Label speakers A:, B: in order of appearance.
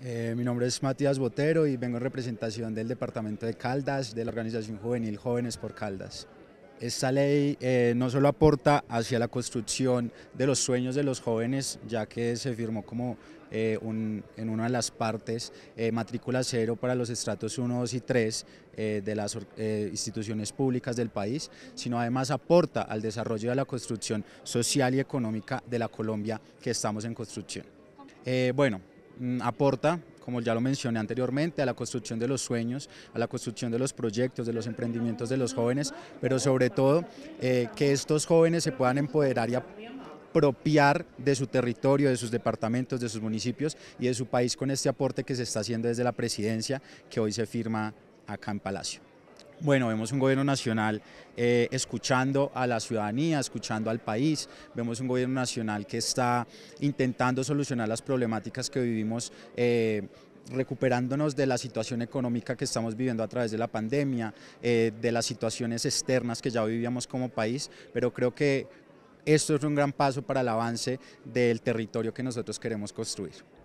A: Eh, mi nombre es Matías Botero y vengo en representación del Departamento de Caldas, de la Organización Juvenil Jóvenes por Caldas. Esta ley eh, no solo aporta hacia la construcción de los sueños de los jóvenes, ya que se firmó como eh, en una de las partes matrícula cero para los estratos 1, 2 y 3 de las instituciones públicas del país, sino además aporta al desarrollo de la construcción social y económica de la Colombia que estamos en construcción. bueno, Mm, aporta, como ya lo mencioné anteriormente, a la construcción de los sueños, a la construcción de los proyectos, de los emprendimientos de los jóvenes, pero sobre todo eh, que estos jóvenes se puedan empoderar y apropiar de su territorio, de sus departamentos, de sus municipios y de su país con este aporte que se está haciendo desde la presidencia que hoy se firma acá en Palacio. Bueno, vemos un gobierno nacional eh, escuchando a la ciudadanía, escuchando al país, vemos un gobierno nacional que está intentando solucionar las problemáticas que vivimos. Eh, recuperándonos de la situación económica que estamos viviendo a través de la pandemia, eh, de las situaciones externas que ya vivíamos como país, pero creo que esto es un gran paso para el avance del territorio que nosotros queremos construir.